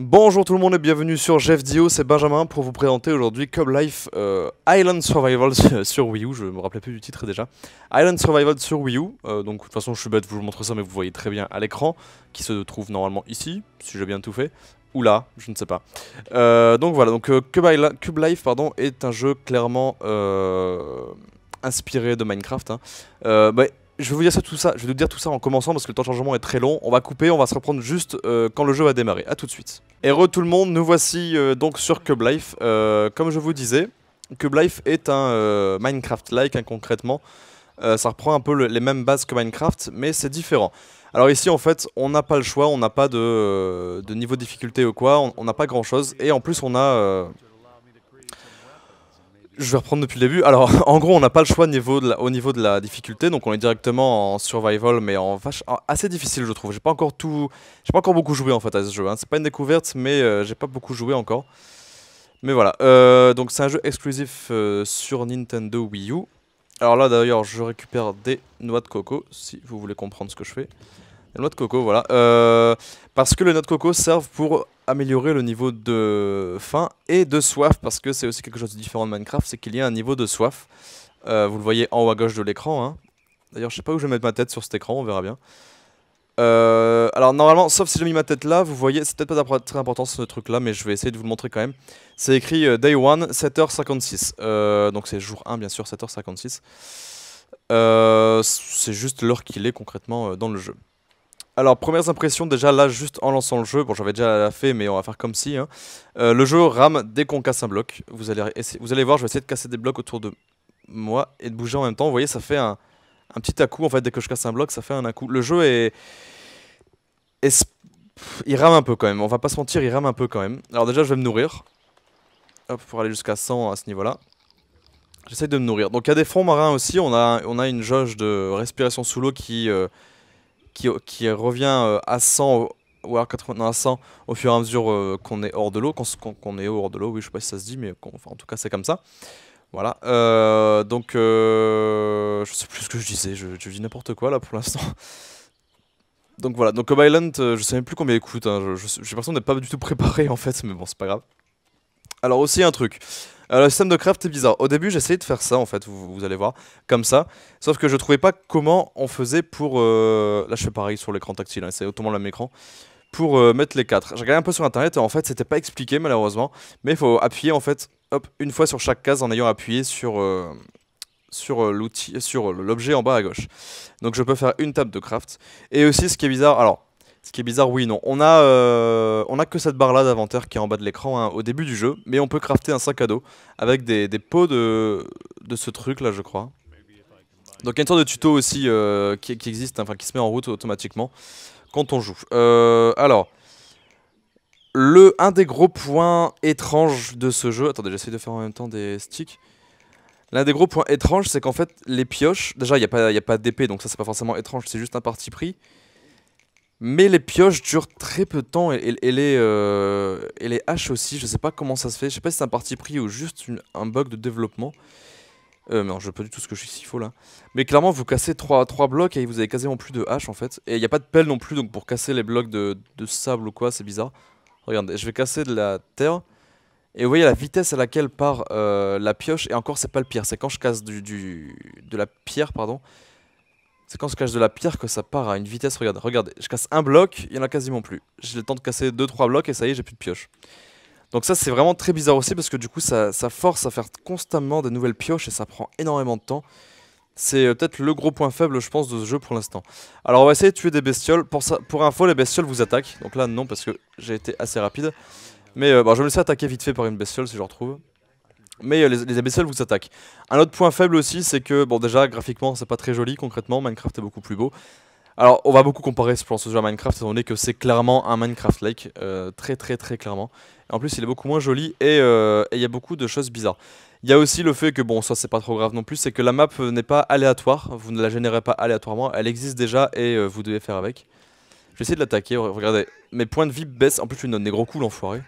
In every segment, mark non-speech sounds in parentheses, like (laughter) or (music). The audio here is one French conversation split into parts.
Bonjour tout le monde et bienvenue sur Jeff Dio, c'est Benjamin pour vous présenter aujourd'hui Cub Life euh, Island Survival (laughs) sur Wii U, je me rappelais plus du titre déjà. Island Survival sur Wii U, euh, donc de toute façon je suis bête, vous montre ça mais vous voyez très bien à l'écran, qui se trouve normalement ici, si j'ai bien tout fait, ou là, je ne sais pas. Euh, donc voilà, donc Cube, Life pardon, est un jeu clairement inspiré de Minecraft. Hein. Bah, je vais vous dire tout ça, je vais dire tout ça en commençant parce que le temps de chargement est très long. On va couper, on va se reprendre juste euh, quand le jeu va démarrer. A tout de suite. Et re tout le monde, nous voici euh, donc sur Cublife. Euh, comme je vous disais, Life est un Minecraft-like hein, concrètement. ça reprend un peu les mêmes bases que Minecraft, mais c'est différent. Alors ici, en fait, on n'a pas le choix, on n'a pas de, de, niveau de difficulté ou quoi, on n'a pas grand-chose. Et en plus, on a je vais reprendre depuis le début. Alors, (laughs) en gros, on n'a pas le choix au niveau de la difficulté, donc on est directement en survival, mais en vache assez difficile, je trouve. J'ai pas encore tout, j'ai pas encore beaucoup joué en fait à ce jeu. Hein. C'est pas une découverte, mais euh, j'ai pas beaucoup joué encore. Mais voilà. Euh, donc c'est un jeu exclusif euh, sur Nintendo Wii U. Alors là, d'ailleurs, je récupère des noix de coco, si vous voulez comprendre ce que je fais. Des noix de coco, voilà. parce que les noix de coco servent pour améliorer le niveau de faim et de soif, parce que c'est aussi quelque chose de différent de Minecraft, c'est qu'il y a un niveau de soif. Euh, vous le voyez en haut à gauche de l'écran. Hein. D'ailleurs, je sais pas où je vais mettre ma tête sur cet écran, on verra bien. Euh, alors normalement, sauf si j'ai mis ma tête là, vous voyez, c'est peut-être pas très important ce truc là, mais je vais essayer de vous le montrer quand même. C'est écrit euh, Day 1, 7h56. donc c'est jour 1 bien sûr, 7h56. c'est juste l'heure qu'il est concrètement dans le jeu. Alors, premières impressions, déjà là, juste en lançant le jeu. Bon, j'avais déjà la fait, mais on va faire comme si. Hein. Euh, le jeu rame dès qu'on casse un bloc. Vous allez, vous allez voir, je vais essayer de casser des blocs autour de moi et de bouger en même temps. Vous voyez, ça fait un, petit à-coup. En fait, dès que je casse un bloc, ça fait un à-coup. Le jeu est... Il rame un peu quand même. On va pas se mentir, il rame un peu quand même. Alors, déjà, je vais me nourrir. Hop, pour aller jusqu'à 100 à ce niveau-là. J'essaie de me nourrir. Donc, il y a des fonds marins aussi. On a, on a une jauge de respiration sous l'eau qui... Euh, qui, revient euh, à 100 ou à 80 à 100 au fur et à mesure euh, qu'on est hors de l'eau, qu'on est est hors de l'eau, oui, je sais pas si ça se dit, mais en tout cas, c'est comme ça. Voilà, euh, donc je sais plus ce que je disais, je, dis n'importe quoi là pour l'instant. (laughs) Donc voilà, donc Cobb Island, je sais même plus combien il coûte, hein. j'ai l'impression d'être pas du tout préparé en fait, mais bon, c'est pas grave. Alors aussi un truc, alors, euh, le système de craft est bizarre. Au début, j'essayais de faire ça, en fait, vous, allez voir, comme ça. Sauf que je trouvais pas comment on faisait pour... Euh, là, je fais pareil sur l'écran tactile, hein, c'est automatiquement le même écran. Pour euh, mettre les 4. J'ai regardé un peu sur internet, et en fait, c'était pas expliqué, malheureusement. Mais il faut appuyer, en fait, hop, une fois sur chaque case en ayant appuyé sur... sur l'outil sur l'objet en bas à gauche donc je peux faire une table de craft et aussi ce qui est bizarre alors ce qui est bizarre, oui, non. On a, euh, on a que cette barre-là d'inventaire qui est en bas de l'écran hein, au début du jeu, mais on peut crafter un sac à dos avec des, pots de, de ce truc-là, je crois. Donc il y a une sorte de tuto aussi euh, qui, existe, hein, enfin qui se met en route automatiquement quand on joue. Euh, alors, le, un des gros points étranges de ce jeu... Attendez, j'essaie de faire en même temps des sticks. L'un des gros points étranges, c'est qu'en fait, les pioches... Déjà, il n'y a pas, a pas d'épée, donc ça c'est pas forcément étrange, c'est juste un parti pris. Mais les pioches durent très peu de temps euh, et, les, haches aussi. Je sais pas comment ça se fait. Je sais pas si c'est un parti pris ou juste un bug de développement. Euh, mais non, je veux pas du tout ce que je suis s'il faut là. Mais clairement, vous cassez 3, blocs et vous avez quasiment plus de haches en fait. Et il n'y a pas de pelle non plus, donc pour casser les blocs de, sable ou quoi, c'est bizarre. Regardez, je vais casser de la terre. Et vous voyez la vitesse à laquelle part euh, la pioche. Et encore, c'est pas le pire. C'est quand je casse du, du, de la pierre, pardon. C'est quand on se cache de la pierre que ça part à une vitesse. Regarde, regardez, je casse un bloc, il n'y en a quasiment plus. J'ai le temps de casser 2-3 blocs et ça y est, j'ai plus de pioche. Donc ça c'est vraiment très bizarre aussi parce que du coup ça, force à faire constamment des nouvelles pioches et ça prend énormément de temps. C'est euh, peut-être le gros point faible je pense de ce jeu pour l'instant. Alors on va essayer de tuer des bestioles. Pour, ça, pour info les bestioles vous attaquent. Donc là non parce que j'ai été assez rapide. Mais euh, bon, bah, je me laisse attaquer vite fait par une bestiole si je retrouve. Mais euh, les, les vous attaquent. Un autre point faible aussi, c'est que, bon, déjà, graphiquement, c'est pas très joli concrètement. Minecraft est beaucoup plus beau. Alors, on va beaucoup comparer, ce pense, ce jeu à Minecraft, étant donné que c'est clairement un Minecraft-like, euh, très très très clairement. en plus, il est beaucoup moins joli euh, et il y a beaucoup de choses bizarres. Il y a aussi le fait que, bon, ça c'est pas trop grave non plus, c'est que la map n'est pas aléatoire, vous ne la générez pas aléatoirement, elle existe déjà et vous devez faire avec. Je vais essayer de l'attaquer, regardez, mes points de vie baissent, en plus je lui donne des gros coups l'enfoiré.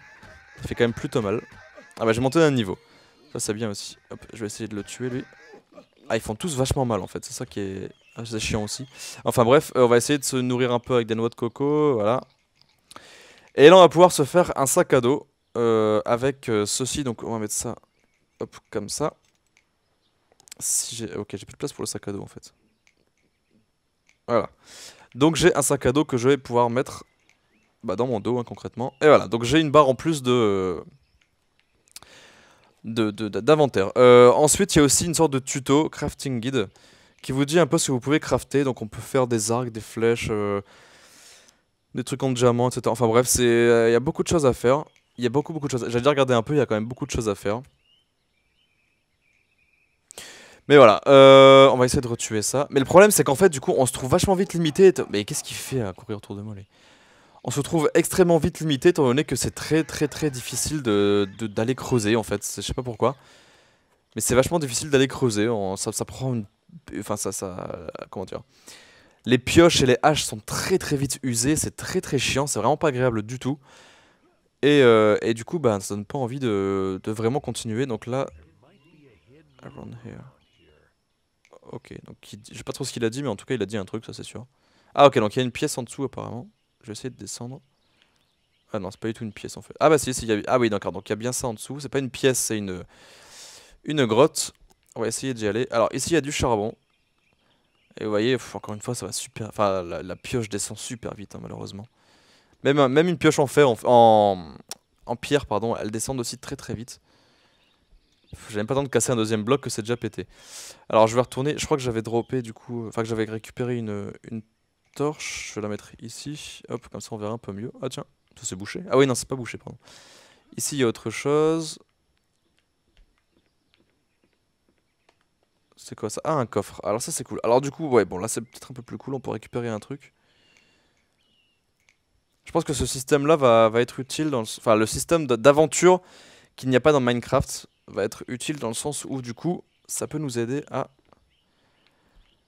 Ça fait quand même plutôt mal. Ah bah j'ai monté d'un niveau. Ça, c'est bien aussi. Hop, je vais essayer de le tuer, lui. Ah, ils font tous vachement mal, en fait. C'est ça qui est... assez chiant aussi. Enfin bref, euh, on va essayer de se nourrir un peu avec des noix de coco, voilà. Et là, on va pouvoir se faire un sac à dos euh, avec euh, ceci. Donc, on va mettre ça, hop, comme ça. Si Ok, j'ai plus de place pour le sac à dos, en fait. Voilà. Donc, j'ai un sac à dos que je vais pouvoir mettre bah, dans mon dos, hein, concrètement. Et voilà, donc j'ai une barre en plus de d'inventaire. Euh, ensuite, il y a aussi une sorte de tuto, crafting guide, qui vous dit un peu ce que vous pouvez crafter. Donc on peut faire des arcs, des flèches, euh, des trucs en diamant, etc. Enfin bref, euh, il y a beaucoup de choses à faire. Il y a beaucoup, beaucoup de choses. J'allais dire regarder un peu, il y a quand même beaucoup de choses à faire. Mais voilà, on va essayer de retuer ça. Mais le problème, c'est qu'en fait, du coup, on se trouve vachement vite limité. Mais qu'est-ce qu'il fait à courir autour de moi, on se trouve extrêmement vite limité, étant donné que c'est très très très difficile d'aller de, d'aller creuser en fait, je sais pas pourquoi. Mais c'est vachement difficile d'aller creuser, ça, prend une... Enfin ça, ça... Comment dire Les pioches et les haches sont très très vite usées, c'est très très chiant, c'est vraiment pas agréable du tout. Et, euh, du coup, ben ça donne pas envie de, de vraiment continuer, donc là... Ok, donc je sais pas trop ce qu'il a dit, mais en tout cas il a dit un truc, ça c'est sûr. Ah ok, donc il y a une pièce en dessous apparemment. Je vais essayer de descendre. Ah non, c'est pas du tout une pièce en fait. Ah bah si, il y a... ah oui d'accord, donc il y a bien ça en dessous. C'est pas une pièce, c'est une... une grotte. On va essayer d'y aller. Alors ici il y a du charbon. Et vous voyez, encore une fois, ça va super... Enfin, la, pioche descend super vite hein, malheureusement. Même, hein, même une pioche en fer, en, en, pierre, pardon, elle descend aussi très très vite. J'ai même pas temps de casser un deuxième bloc que c'est déjà pété. Alors je vais retourner, je crois que j'avais droppé du coup, enfin que j'avais récupéré une torche, je vais la mettre ici. Hop, comme ça on verra un peu mieux. Ah tiens, ça c'est bouché. Ah oui, non, c'est pas bouché, pardon. Ici, il y a autre chose. C'est quoi ça Ah, un coffre. Alors ça, c'est cool. Alors du coup, ouais, bon, là, c'est peut-être un peu plus cool. On peut récupérer un truc. Je pense que ce système-là va, va, être utile dans Enfin, le système d'aventure qu'il n'y a pas dans Minecraft va être utile dans le sens où, du coup, ça peut nous aider à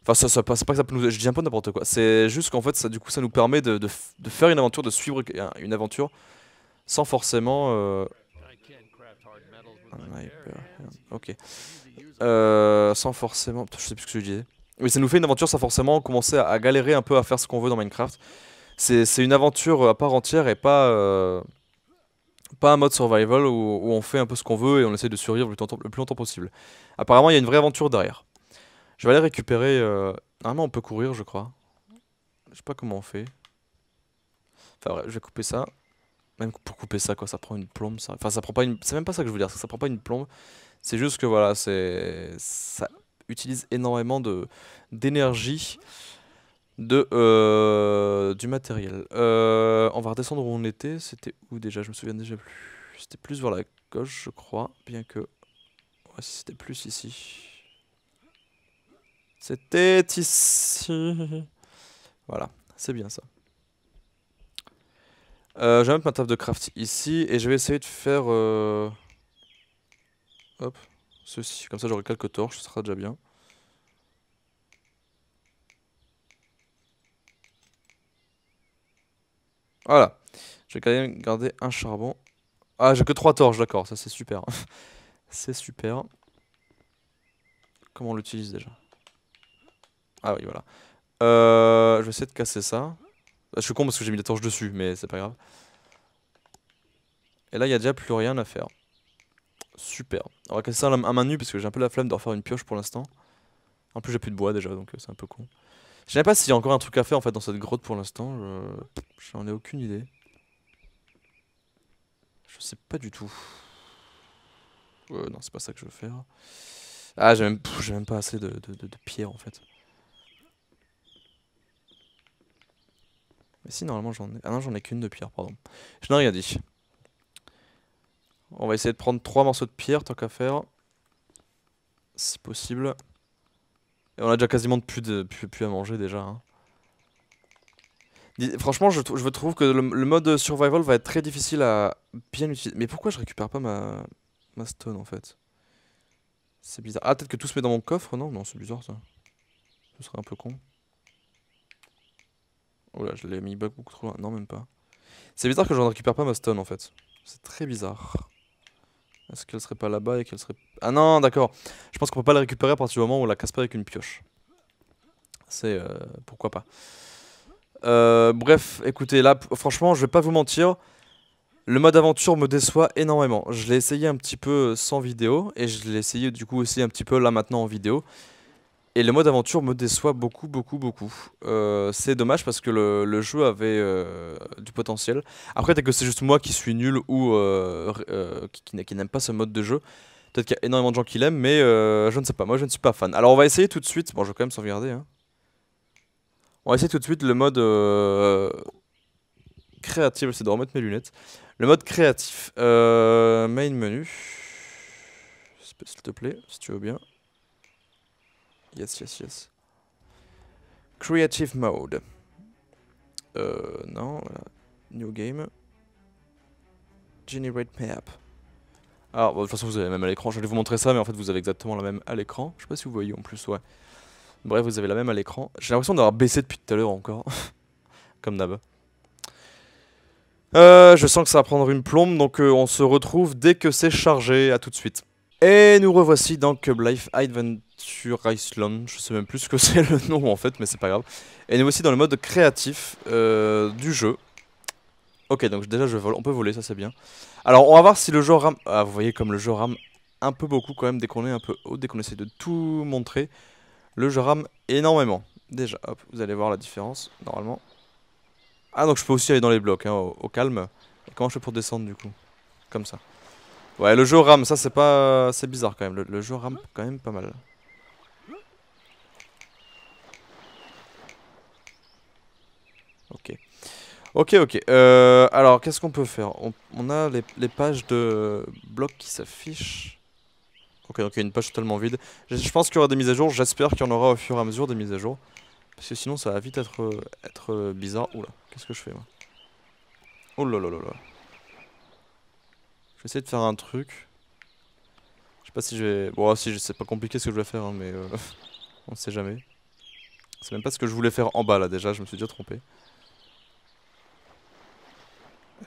Enfin, ça, ça, c'est pas que ça nous, je dis un peu n'importe quoi. C'est juste qu'en fait, ça, du coup, ça nous permet de, faire une aventure, de suivre une aventure, sans forcément. Euh, ok. Euh, sans forcément. je sais plus ce que je disais. Mais ça nous fait une aventure sans forcément commencer à, galérer un peu à faire ce qu'on veut dans Minecraft. C'est une aventure euh, à part entière et pas. Pas un mode survival où, on fait un peu ce qu'on veut et on essaie de survivre le plus longtemps possible. Apparemment, il y a une vraie aventure derrière. Je vais aller récupérer... Euh... Normalement, on peut courir, je crois. Je sais pas comment on fait. Enfin, bref, je vais couper ça. Même pour couper ça, quoi, ça prend une plombe, ça. Enfin, ça prend pas une... C'est même pas ça que je veux dire, ça prend pas une plombe. C'est juste que, voilà, c'est... Ça utilise énormément de d'énergie de euh, du matériel. Euh, on va redescendre où on était. C'était où déjà Je me souviens déjà plus. C'était plus vers la gauche, je crois. Bien que. Ouais, c'était plus ici. C'était ici. (laughs) Voilà, c'est bien ça. Euh, je vais mettre ma table de craft ici et je vais essayer de faire... Euh, hop, ceci. Comme ça j'aurai quelques torches, ce sera déjà bien. Voilà. Je vais quand même garder un charbon. Ah, j'ai que trois torches, d'accord, ça c'est super. (laughs) c'est super. Comment on l'utilise déjà ah oui, voilà. Euh, je vais essayer de casser ça. Ah, je suis con parce que j'ai mis des torches dessus, mais c'est pas grave. Et là, il y a déjà plus rien à faire. Super. On va casser ça à main nue parce que j'ai un peu la flemme de refaire une pioche pour l'instant. En plus, j'ai plus de bois déjà, donc euh, c'est un peu con. Je sais pas s'il y a encore un truc à faire en fait dans cette grotte pour l'instant. J'en ai aucune idée. Je sais pas du tout. Euh, non, c'est pas ça que je veux faire. Ah, j'ai même... pas assez de, pierre de en fait. Mais si, normalement, j'en ai... Ah non, j'en ai qu'une de pierre, pardon. Je n'ai rien dit. On va essayer de prendre trois morceaux de pierre, tant qu'à faire. Si possible. Et on a déjà quasiment plus, de, plus, à manger, déjà. Hein. Franchement, je, trouve que le, mode survival va être très difficile à bien utiliser. Mais pourquoi je récupère pas ma, ma stone, en fait C'est bizarre. Ah, peut-être que tout se met dans mon coffre Non, non, c'est bizarre, ça. Ce serait un peu con. Oh je l'ai mis beaucoup trop loin. Non, même pas. C'est bizarre que je ne récupère pas ma stone en fait. C'est très bizarre. Est-ce qu'elle serait pas là-bas et qu'elle serait. Ah non, d'accord. Je pense qu'on peut pas la récupérer à partir du moment où on la casse pas avec une pioche. C'est. Euh, pourquoi pas. Euh, bref, écoutez, là, franchement, je vais pas vous mentir. Le mode aventure me déçoit énormément. Je l'ai essayé un petit peu sans vidéo et je l'ai essayé du coup aussi un petit peu là maintenant en vidéo. Et le mode aventure me déçoit beaucoup, beaucoup, beaucoup. Euh, c'est dommage parce que le, jeu avait euh, du potentiel. Après, peut-être que c'est juste moi qui suis nul ou euh, qui, n'aime pas ce mode de jeu. Peut-être qu'il y a énormément de gens qui l'aiment, mais je ne sais pas. Moi, je ne suis pas fan. Alors, on va essayer tout de suite. Bon, je vais quand même sauvegarder. Hein. On va essayer tout de suite le mode créatif. C'est de remettre mes lunettes. Le mode créatif. main menu. S'il te plaît, si tu veux bien. Yes, yes, yes. Creative Mode. Euh, non, New Game. Generate Map. Alors, de toute façon, vous avez la même à l'écran. Je vais vous montrer ça, mais en fait, vous avez exactement la même à l'écran. Je sais pas si vous voyez en plus, ouais. Bref, vous avez la même à l'écran. J'ai l'impression d'avoir baissé depuis tout à l'heure encore. (laughs) Comme d'hab. Euh, je sens que ça va prendre une plombe, donc euh, on se retrouve dès que c'est chargé. À tout de suite. Et nous revoici dans Cub Life Adventure Island. Je sais même plus ce que (laughs) c'est le nom en fait, mais c'est pas grave. Et nous voici dans le mode créatif euh, du jeu. Ok, donc déjà je vole. On peut voler, ça c'est bien. Alors on va voir si le jeu rame... Ah, vous voyez comme le jeu rame un peu beaucoup quand même dès qu'on est un peu haut, dès qu'on essaie de tout montrer. Le jeu rame énormément. Déjà, hop, vous allez voir la différence, normalement. Ah, donc je peux aussi aller dans les blocs, hein, au, calme. comment je fais pour descendre du coup Comme ça. Ouais, le jeu rame, ça c'est pas... C'est bizarre quand même. Le, jeu rame quand même pas mal. Ok. Ok, ok. Euh, alors, qu'est-ce qu'on peut faire on, a les, pages de blocs qui s'affichent. Ok, donc il y a une page totalement vide. Je, pense qu'il y aura des mises à jour. J'espère qu'il y en aura au fur et à mesure des mises à jour. Parce que sinon, ça va vite être, être bizarre. Oula, qu'est-ce que je fais moi Oula, oh là là là. J'essaie essayer de faire un truc. Je sais pas si je vais... Bon, si c'est pas compliqué ce que je vais faire, hein, mais euh... (laughs) on sait jamais. C'est même pas ce que je voulais faire en bas là déjà, je me suis déjà trompé.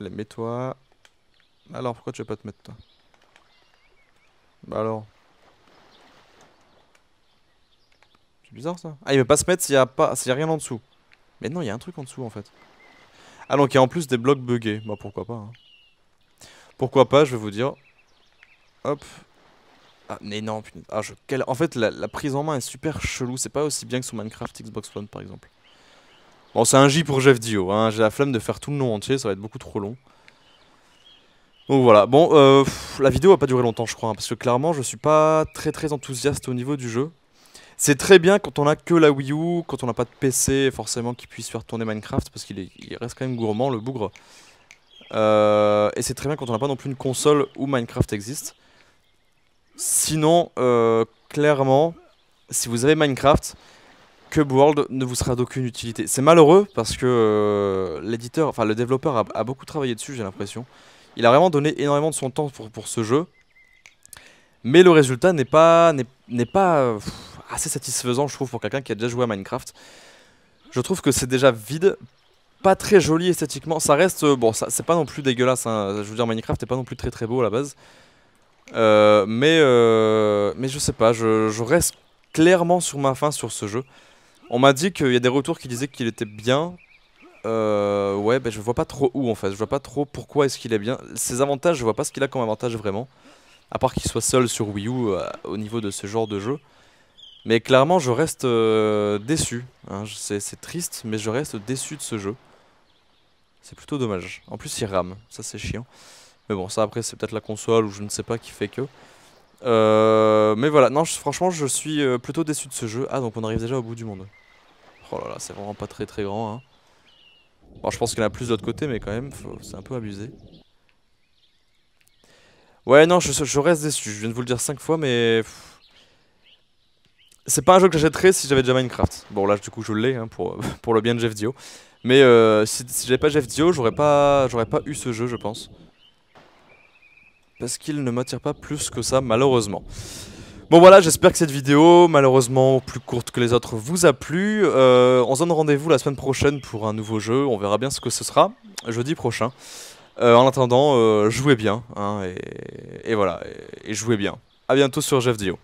Allez, mets-toi. Alors, pourquoi tu veux pas te mettre toi Bah alors. C'est bizarre ça. Ah, il veut pas se mettre s'il y a pas, s'il a rien en dessous. Mais non, il y a un truc en dessous en fait. Ah donc il y a en plus des blocs buggés. Bah pourquoi pas. Hein. Pourquoi pas, je vais vous dire. Hop. Ah, mais non, putain. Ah, je... Quelle... En fait, la, prise en main est super chelou. C'est pas aussi bien que sur Minecraft Xbox One, par exemple. Bon, c'est un J pour Jeff Dio. Hein. J'ai la flemme de faire tout le nom entier, ça va être beaucoup trop long. Donc voilà, bon, euh, la vidéo va pas durer longtemps, je crois, hein, parce que clairement, je suis pas très très enthousiaste au niveau du jeu. C'est très bien quand on a que la Wii U, quand on n'a pas de PC forcément qui puisse faire tourner Minecraft, parce qu'il reste quand même gourmand, le bougre. Euh, et c'est très bien quand on n'a pas non plus une console où Minecraft existe. Sinon, euh, clairement, si vous avez Minecraft, Cube World ne vous sera d'aucune utilité. C'est malheureux parce que euh, l'éditeur, enfin le développeur a, beaucoup travaillé dessus, j'ai l'impression. Il a vraiment donné énormément de son temps pour, pour ce jeu. Mais le résultat n'est pas, pas assez satisfaisant, je trouve, pour quelqu'un qui a déjà joué à Minecraft. Je trouve que c'est déjà vide pas très joli esthétiquement. Ça reste... Euh, bon bon, c'est pas non plus dégueulasse. Hein. Je veux dire, Minecraft est pas non plus très très beau à la base. Euh, mais, euh, mais je sais pas, je, reste clairement sur ma fin sur ce jeu. On m'a dit qu'il y a des retours qui disaient qu'il était bien. ouais, bah, je vois pas trop où en fait. Je vois pas trop pourquoi est-ce qu'il est bien. Ses avantages, je vois pas ce qu'il a comme avantage vraiment. À part qu'il soit seul sur Wii U au niveau de ce genre de jeu. Mais clairement, je reste euh, déçu. Hein. c'est triste, mais je reste déçu de ce jeu. C'est plutôt dommage. En plus, il rame. Ça, c'est chiant. Mais bon, ça, après, c'est peut-être la console ou je ne sais pas qui fait que. Euh, mais voilà, non, franchement, je suis euh, plutôt déçu de ce jeu. Ah, donc on arrive déjà au bout du monde. Oh là là, c'est vraiment pas très très grand. Hein. Bon, je pense qu'il y en a plus de l'autre côté, mais quand même, c'est un peu abusé. Ouais, non, je, reste déçu. Je viens de vous le dire 5 fois, mais... C'est pas un jeu que j'achèterais si j'avais déjà Minecraft. Bon, là, du coup, je l'ai hein, pour, (laughs) pour le bien de Jeff Dio. Mais euh, si, j'avais pas Jeff Dio, j'aurais pas, pas eu ce jeu, je pense. Parce qu'il ne m'attire pas plus que ça, malheureusement. Bon voilà, j'espère que cette vidéo, malheureusement plus courte que les autres, vous a plu. Euh, on se donne rendez-vous la semaine prochaine pour un nouveau jeu, on verra bien ce que ce sera, jeudi prochain. Euh, en attendant, jouez bien, hein, et, voilà, et, jouez bien. A bientôt sur Jeff Dio.